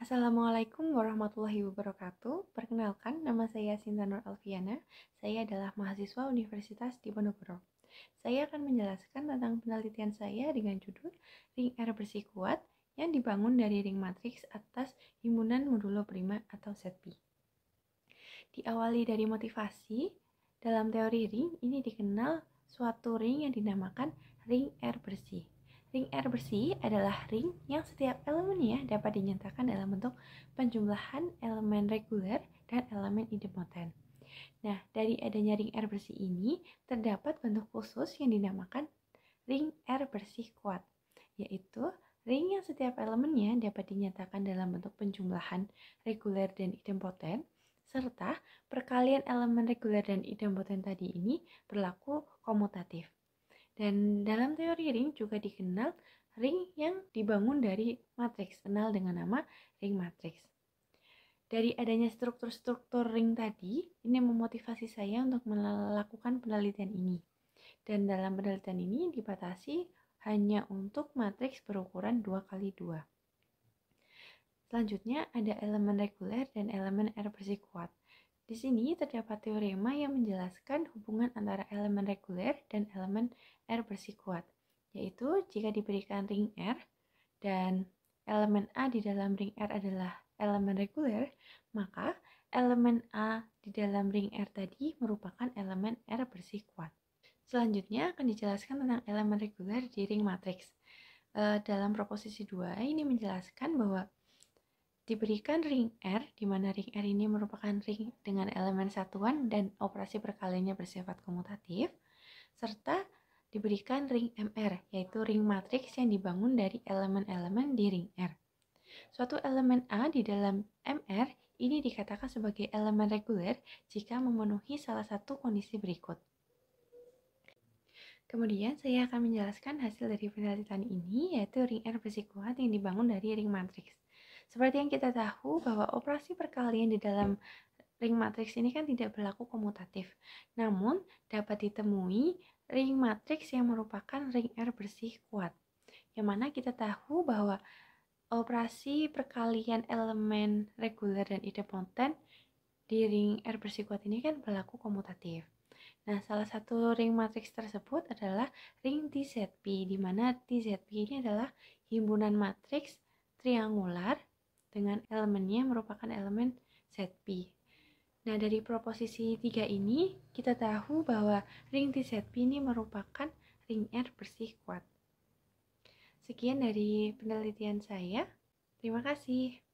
Assalamualaikum warahmatullahi wabarakatuh. Perkenalkan, nama saya Sinta Nur Alfiana. Saya adalah mahasiswa Universitas Diponegoro. Saya akan menjelaskan tentang penelitian saya dengan judul Ring R Bersih Kuat yang dibangun dari ring matriks atas himunan modulo prima atau ZP. Diawali dari motivasi, dalam teori ring ini dikenal suatu ring yang dinamakan ring R bersih. Ring R bersih adalah ring yang setiap elemennya dapat dinyatakan dalam bentuk penjumlahan elemen reguler dan elemen idempoten. Nah, dari adanya ring R bersih ini, terdapat bentuk khusus yang dinamakan ring R bersih kuat, yaitu ring yang setiap elemennya dapat dinyatakan dalam bentuk penjumlahan reguler dan idempoten, serta perkalian elemen reguler dan idempoten tadi ini berlaku komutatif. Dan dalam teori ring juga dikenal ring yang dibangun dari matriks, kenal dengan nama ring matriks. Dari adanya struktur-struktur ring tadi, ini memotivasi saya untuk melakukan penelitian ini. Dan dalam penelitian ini dibatasi hanya untuk matriks berukuran 2 kali 2 Selanjutnya ada elemen reguler dan elemen air bersih kuat. Di sini terdapat teorema yang menjelaskan hubungan antara elemen reguler dan elemen R bersikuat, yaitu jika diberikan ring R dan elemen A di dalam ring R adalah elemen reguler, maka elemen A di dalam ring R tadi merupakan elemen R bersikuat. Selanjutnya akan dijelaskan tentang elemen reguler di ring matriks. Eh, dalam proposisi 2 ini menjelaskan bahwa diberikan ring R, di mana ring R ini merupakan ring dengan elemen satuan dan operasi perkaliannya bersifat komutatif, serta diberikan ring MR, yaitu ring matriks yang dibangun dari elemen-elemen di ring R. Suatu elemen A di dalam MR ini dikatakan sebagai elemen reguler jika memenuhi salah satu kondisi berikut. Kemudian saya akan menjelaskan hasil dari penelitian ini yaitu ring R bersikuat yang dibangun dari ring matriks. Seperti yang kita tahu bahwa operasi perkalian di dalam ring matriks ini kan tidak berlaku komutatif. Namun dapat ditemui ring matriks yang merupakan ring R bersih kuat. Yang mana kita tahu bahwa operasi perkalian elemen reguler dan idempotent di ring R bersih kuat ini kan berlaku komutatif. Nah, salah satu ring matriks tersebut adalah ring TZP, di mana TZP ini adalah himpunan matriks triangular dengan elemennya merupakan elemen set P. Nah, dari proposisi 3 ini, kita tahu bahwa ring di set P ini merupakan ring R bersih kuat. Sekian dari penelitian saya. Terima kasih.